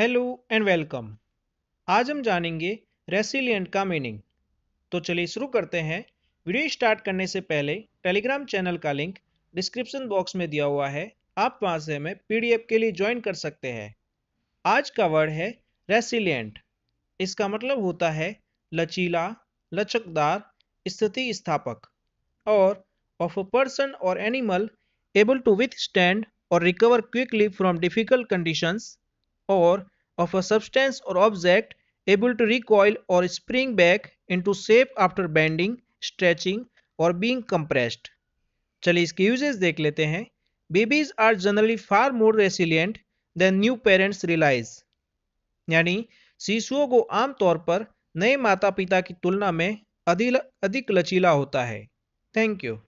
Hello and welcome आज हम जानेंगे रेसिलियंट का मीनिंग तो चलिए शुरू करते हैं वीडियो स्टार्ट करने से पहले टेलीग्राम चैनल का लिंक डिस्क्रिप्शन बॉक्स में दिया हुआ है आप वहां से हमें पीडीएफ के लिए ज्वाइन कर सकते हैं आज का वर्ड है रेसिलियंट इसका मतलब होता है लचीला लचकदार स्थिति स्थापक और of a person or animal able to withstand or recover quickly from difficult conditions or of a substance or object able to recoil or spring back into shape after bending, stretching or being compressed. चलिए इसके uses देख लेते हैं babies are generally far more resilient than new parents realise यानी शिशुओं को आमतौर पर नए माता पिता की तुलना में अधिक लचीला होता है थैंक यू